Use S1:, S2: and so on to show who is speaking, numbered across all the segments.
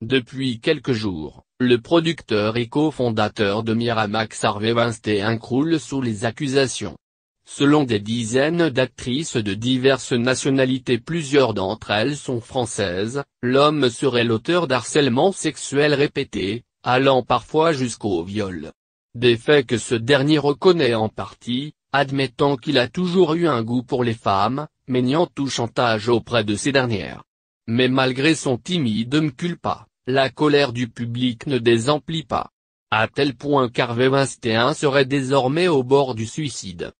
S1: Depuis quelques jours, le producteur et cofondateur de Miramax Harvey Weinstein croule sous les accusations. Selon des dizaines d'actrices de diverses nationalités plusieurs d'entre elles sont françaises, l'homme serait l'auteur d'harcèlement sexuel répété, allant parfois jusqu'au viol. Des faits que ce dernier reconnaît en partie, admettant qu'il a toujours eu un goût pour les femmes, mais niant tout chantage auprès de ces dernières. Mais malgré son timide culpa, la colère du public ne désemplit pas. À tel point qu'Harvey Weinstein serait désormais au bord du suicide.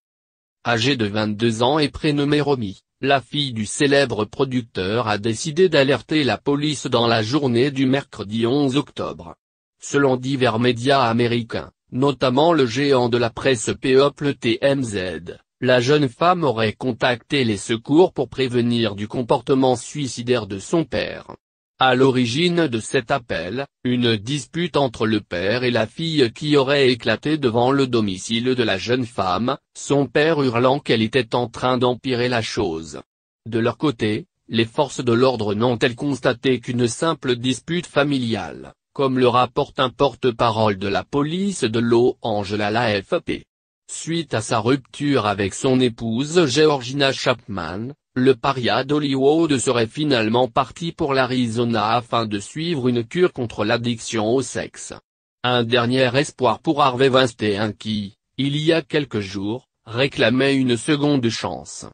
S1: Âgée de 22 ans et prénommée Romy, la fille du célèbre producteur a décidé d'alerter la police dans la journée du mercredi 11 octobre. Selon divers médias américains, notamment le géant de la presse People TMZ, la jeune femme aurait contacté les secours pour prévenir du comportement suicidaire de son père. À l'origine de cet appel, une dispute entre le père et la fille qui aurait éclaté devant le domicile de la jeune femme, son père hurlant qu'elle était en train d'empirer la chose. De leur côté, les forces de l'ordre n'ont-elles constaté qu'une simple dispute familiale, comme le rapporte un porte-parole de la police de l'eau Angela à la Suite à sa rupture avec son épouse Georgina Chapman, le paria d'Hollywood serait finalement parti pour l'Arizona afin de suivre une cure contre l'addiction au sexe. Un dernier espoir pour Harvey Weinstein qui, il y a quelques jours, réclamait une seconde chance.